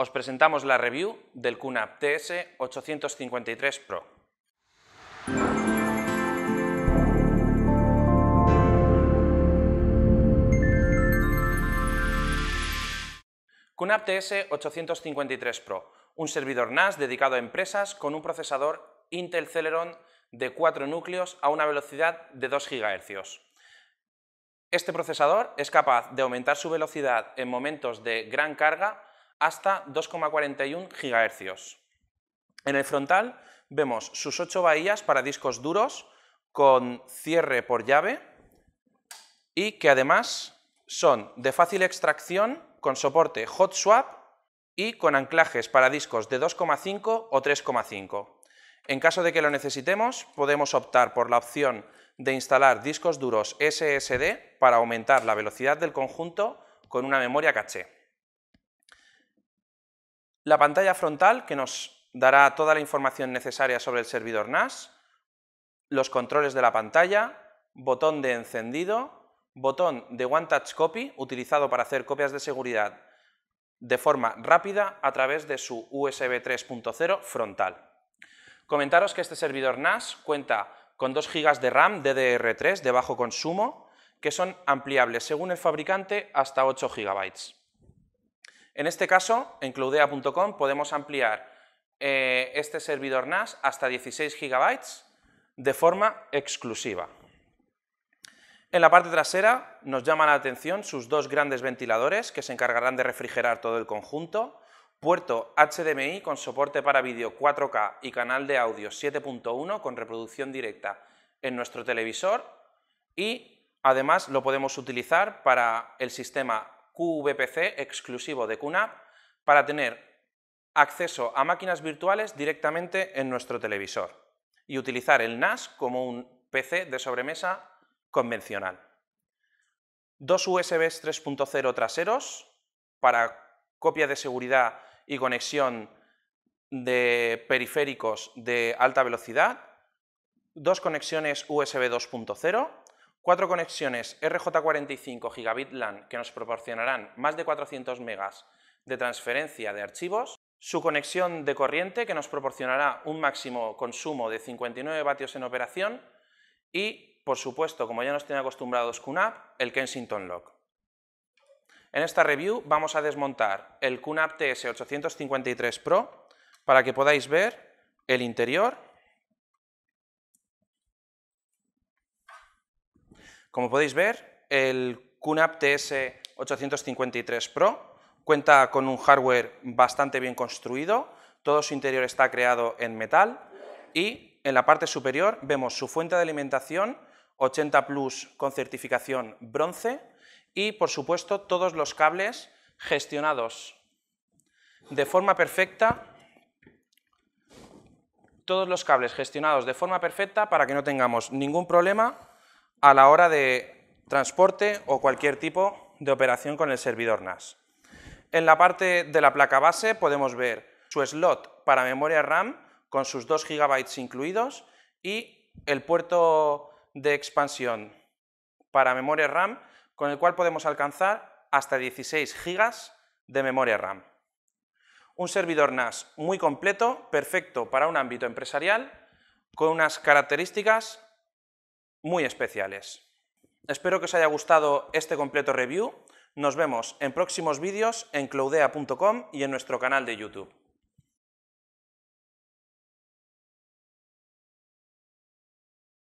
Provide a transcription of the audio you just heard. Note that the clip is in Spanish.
os presentamos la review del QNAP TS853 Pro. QNAP TS853 Pro, un servidor NAS dedicado a empresas con un procesador Intel Celeron de 4 núcleos a una velocidad de 2 GHz. Este procesador es capaz de aumentar su velocidad en momentos de gran carga hasta 2,41 GHz. En el frontal vemos sus 8 bahías para discos duros con cierre por llave y que además son de fácil extracción con soporte hot swap y con anclajes para discos de 2,5 o 3,5. En caso de que lo necesitemos, podemos optar por la opción de instalar discos duros SSD para aumentar la velocidad del conjunto con una memoria caché. La pantalla frontal que nos dará toda la información necesaria sobre el servidor NAS, los controles de la pantalla, botón de encendido, botón de One Touch Copy utilizado para hacer copias de seguridad de forma rápida a través de su USB 3.0 frontal. Comentaros que este servidor NAS cuenta con 2 GB de RAM DDR3 de bajo consumo, que son ampliables según el fabricante hasta 8 GB. En este caso, en cloudea.com podemos ampliar eh, este servidor NAS hasta 16 GB de forma exclusiva. En la parte trasera nos llama la atención sus dos grandes ventiladores que se encargarán de refrigerar todo el conjunto, puerto HDMI con soporte para vídeo 4K y canal de audio 7.1 con reproducción directa en nuestro televisor y además lo podemos utilizar para el sistema QVPC exclusivo de QNAP para tener acceso a máquinas virtuales directamente en nuestro televisor y utilizar el NAS como un PC de sobremesa convencional. Dos USB 3.0 traseros para copia de seguridad y conexión de periféricos de alta velocidad, dos conexiones USB 2.0 Cuatro conexiones RJ45 Gigabit LAN que nos proporcionarán más de 400 megas de transferencia de archivos. Su conexión de corriente que nos proporcionará un máximo consumo de 59 vatios en operación. Y, por supuesto, como ya nos tiene acostumbrados QNAP, el Kensington Lock. En esta review vamos a desmontar el QNAP TS853 Pro para que podáis ver el interior Como podéis ver, el QNAP TS853 Pro cuenta con un hardware bastante bien construido, todo su interior está creado en metal y en la parte superior vemos su fuente de alimentación 80 Plus con certificación bronce y por supuesto todos los cables gestionados de forma perfecta todos los cables gestionados de forma perfecta para que no tengamos ningún problema a la hora de transporte o cualquier tipo de operación con el servidor NAS. En la parte de la placa base podemos ver su slot para memoria RAM con sus 2 GB incluidos y el puerto de expansión para memoria RAM con el cual podemos alcanzar hasta 16 GB de memoria RAM. Un servidor NAS muy completo, perfecto para un ámbito empresarial, con unas características muy especiales. Espero que os haya gustado este completo review. Nos vemos en próximos vídeos en cloudea.com y en nuestro canal de YouTube.